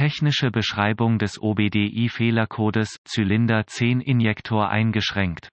Technische Beschreibung des OBDI-Fehlercodes Zylinder 10 Injektor eingeschränkt.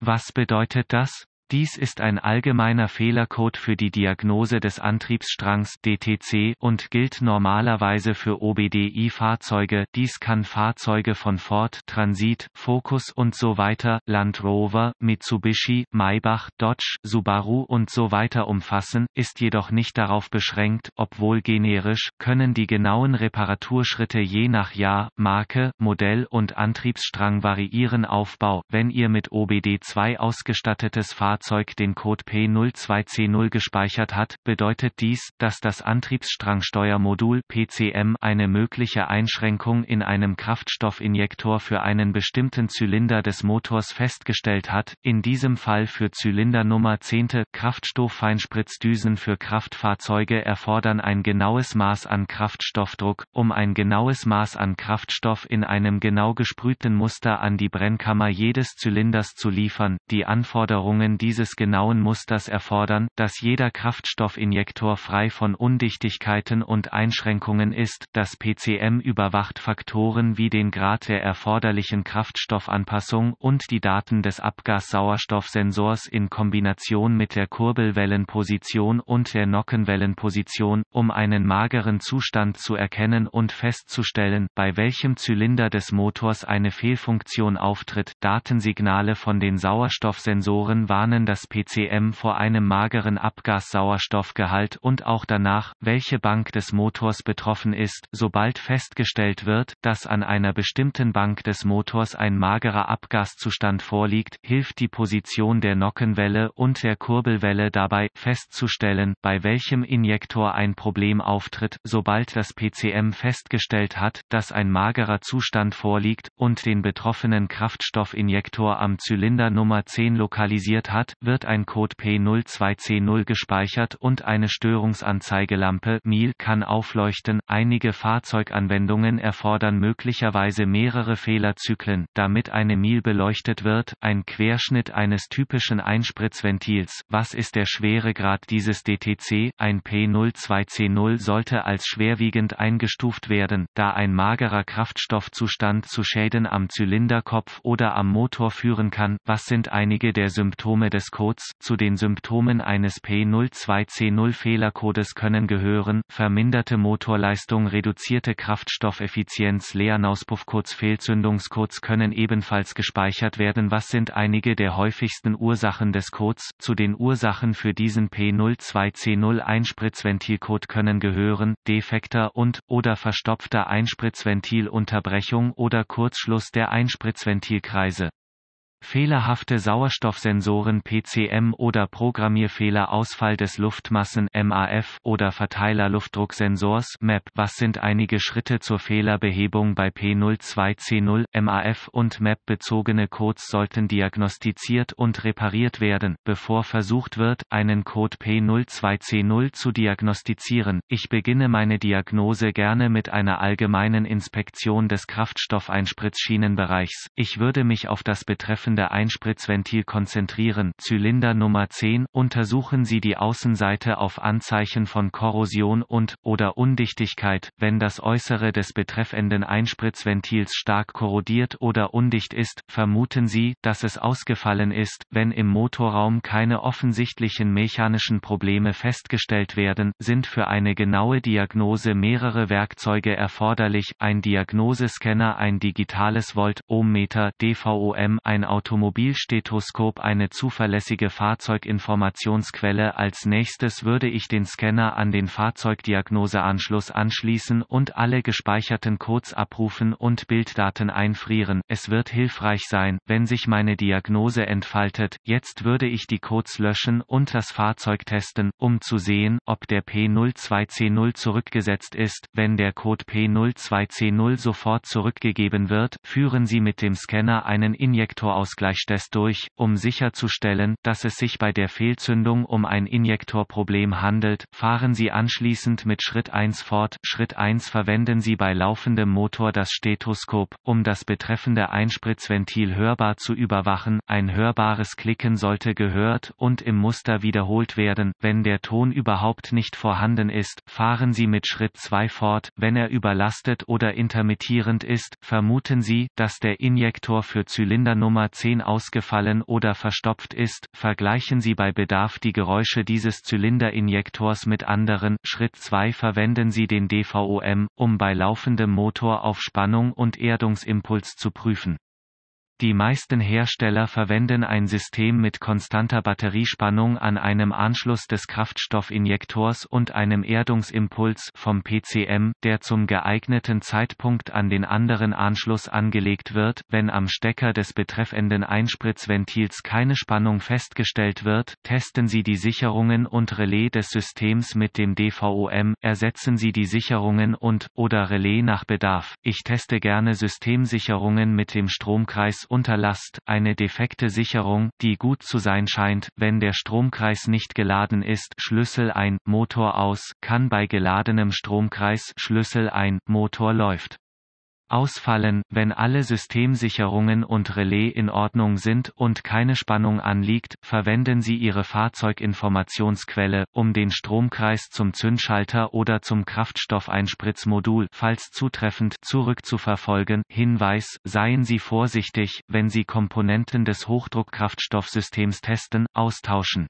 Was bedeutet das? Dies ist ein allgemeiner Fehlercode für die Diagnose des Antriebsstrangs DTC und gilt normalerweise für OBDI-Fahrzeuge. Dies kann Fahrzeuge von Ford, Transit, Focus und so weiter, Land Rover, Mitsubishi, Maybach, Dodge, Subaru und so weiter umfassen, ist jedoch nicht darauf beschränkt, obwohl generisch, können die genauen Reparaturschritte je nach Jahr, Marke, Modell und Antriebsstrang variieren. Aufbau, wenn ihr mit OBD2 ausgestattetes Fahrzeug Fahrzeug den Code P02C0 gespeichert hat, bedeutet dies, dass das Antriebsstrangsteuermodul PCM eine mögliche Einschränkung in einem Kraftstoffinjektor für einen bestimmten Zylinder des Motors festgestellt hat, in diesem Fall für Zylinder Nummer 10. Kraftstofffeinspritzdüsen für Kraftfahrzeuge erfordern ein genaues Maß an Kraftstoffdruck, um ein genaues Maß an Kraftstoff in einem genau gesprühten Muster an die Brennkammer jedes Zylinders zu liefern. Die Anforderungen dieses genauen Musters erfordern, dass jeder Kraftstoffinjektor frei von Undichtigkeiten und Einschränkungen ist. Das PCM überwacht Faktoren wie den Grad der erforderlichen Kraftstoffanpassung und die Daten des Abgassauerstoffsensors in Kombination mit der Kurbelwellenposition und der Nockenwellenposition, um einen mageren Zustand zu erkennen und festzustellen, bei welchem Zylinder des Motors eine Fehlfunktion auftritt. Datensignale von den Sauerstoffsensoren warnen können das PCM vor einem mageren Abgassauerstoffgehalt und auch danach, welche Bank des Motors betroffen ist, sobald festgestellt wird, dass an einer bestimmten Bank des Motors ein magerer Abgaszustand vorliegt, hilft die Position der Nockenwelle und der Kurbelwelle dabei, festzustellen, bei welchem Injektor ein Problem auftritt, sobald das PCM festgestellt hat, dass ein magerer Zustand vorliegt, und den betroffenen Kraftstoffinjektor am Zylinder Nummer 10 lokalisiert hat, hat, wird ein Code p 02 gespeichert und eine Störungsanzeigelampe MIL kann aufleuchten. Einige Fahrzeuganwendungen erfordern möglicherweise mehrere Fehlerzyklen, damit eine MIL beleuchtet wird. Ein Querschnitt eines typischen Einspritzventils. Was ist der Schweregrad dieses DTC? Ein p 02 sollte als schwerwiegend eingestuft werden, da ein magerer Kraftstoffzustand zu Schäden am Zylinderkopf oder am Motor führen kann. Was sind einige der Symptome des Codes zu den Symptomen eines P02C0-Fehlercodes können gehören, verminderte Motorleistung, reduzierte Kraftstoffeffizienz, Leernauspuffcodes, Fehlzündungscodes können ebenfalls gespeichert werden. Was sind einige der häufigsten Ursachen des Codes? Zu den Ursachen für diesen P02C0-Einspritzventilcode können gehören, defekter und oder verstopfter Einspritzventilunterbrechung oder Kurzschluss der Einspritzventilkreise. Fehlerhafte Sauerstoffsensoren PCM oder Programmierfehler Ausfall des Luftmassen MAF oder Verteiler-Luftdrucksensors MAP Was sind einige Schritte zur Fehlerbehebung bei P02C0, MAF und MAP bezogene Codes sollten diagnostiziert und repariert werden, bevor versucht wird, einen Code P02C0 zu diagnostizieren. Ich beginne meine Diagnose gerne mit einer allgemeinen Inspektion des Kraftstoffeinspritzschienenbereichs. Ich würde mich auf das betreffende laufende Einspritzventil konzentrieren Zylinder Nummer 10, untersuchen Sie die Außenseite auf Anzeichen von Korrosion und, oder Undichtigkeit, wenn das Äußere des betreffenden Einspritzventils stark korrodiert oder undicht ist, vermuten Sie, dass es ausgefallen ist, wenn im Motorraum keine offensichtlichen mechanischen Probleme festgestellt werden, sind für eine genaue Diagnose mehrere Werkzeuge erforderlich, ein Diagnosescanner, ein digitales Volt-Ohmmeter, DVOM, ein Automobilstethoskop eine zuverlässige Fahrzeuginformationsquelle. Als nächstes würde ich den Scanner an den Fahrzeugdiagnoseanschluss anschließen und alle gespeicherten Codes abrufen und Bilddaten einfrieren. Es wird hilfreich sein, wenn sich meine Diagnose entfaltet. Jetzt würde ich die Codes löschen und das Fahrzeug testen, um zu sehen, ob der P02C0 zurückgesetzt ist. Wenn der Code P02C0 sofort zurückgegeben wird, führen Sie mit dem Scanner einen Injektor aus Ausgleichstests durch, um sicherzustellen, dass es sich bei der Fehlzündung um ein Injektorproblem handelt. Fahren Sie anschließend mit Schritt 1 fort. Schritt 1 verwenden Sie bei laufendem Motor das Stethoskop, um das betreffende Einspritzventil hörbar zu überwachen. Ein hörbares Klicken sollte gehört und im Muster wiederholt werden. Wenn der Ton überhaupt nicht vorhanden ist, fahren Sie mit Schritt 2 fort. Wenn er überlastet oder intermittierend ist, vermuten Sie, dass der Injektor für Zylindernummer 10 ausgefallen oder verstopft ist, vergleichen Sie bei Bedarf die Geräusche dieses Zylinderinjektors mit anderen. Schritt 2 Verwenden Sie den DVOM, um bei laufendem Motor auf Spannung und Erdungsimpuls zu prüfen. Die meisten Hersteller verwenden ein System mit konstanter Batteriespannung an einem Anschluss des Kraftstoffinjektors und einem Erdungsimpuls vom PCM, der zum geeigneten Zeitpunkt an den anderen Anschluss angelegt wird, wenn am Stecker des betreffenden Einspritzventils keine Spannung festgestellt wird, testen Sie die Sicherungen und Relais des Systems mit dem DVOM, ersetzen Sie die Sicherungen und, oder Relais nach Bedarf. Ich teste gerne Systemsicherungen mit dem Stromkreis unter Last, eine defekte Sicherung, die gut zu sein scheint, wenn der Stromkreis nicht geladen ist, Schlüssel ein, Motor aus, kann bei geladenem Stromkreis Schlüssel ein, Motor läuft ausfallen, wenn alle Systemsicherungen und Relais in Ordnung sind und keine Spannung anliegt, verwenden Sie Ihre Fahrzeuginformationsquelle, um den Stromkreis zum Zündschalter oder zum Kraftstoffeinspritzmodul, falls zutreffend, zurückzuverfolgen. Hinweis, seien Sie vorsichtig, wenn Sie Komponenten des Hochdruckkraftstoffsystems testen, austauschen.